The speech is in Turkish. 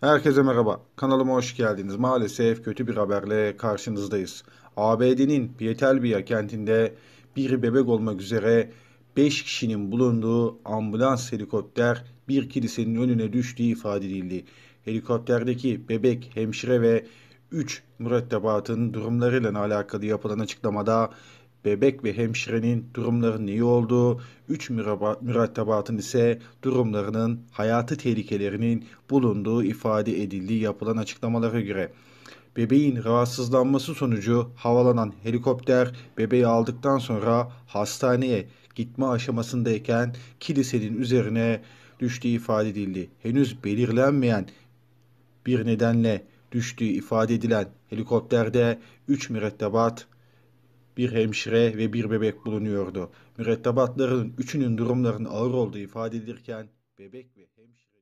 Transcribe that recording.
Herkese merhaba. Kanalıma hoş geldiniz. Maalesef kötü bir haberle karşınızdayız. ABD'nin Pietelbia kentinde bir bebek olmak üzere 5 kişinin bulunduğu ambulans helikopter bir kilisenin önüne düştüğü ifade edildi. Helikopterdeki bebek, hemşire ve 3 mürettebatın durumlarıyla alakalı yapılan açıklamada bebek ve hemşirenin durumlarının iyi olduğu, 3 mürettebatın ise durumlarının hayatı tehlikelerinin bulunduğu ifade edildiği yapılan açıklamalara göre. Bebeğin rahatsızlanması sonucu havalanan helikopter bebeği aldıktan sonra hastaneye gitme aşamasındayken kilisenin üzerine düştüğü ifade edildi. Henüz belirlenmeyen bir nedenle düştüğü ifade edilen helikopterde 3 mürettebat bir hemşire ve bir bebek bulunuyordu. Mürettebatların üçünün durumlarının ağır olduğu ifade edilirken bebek ve hemşire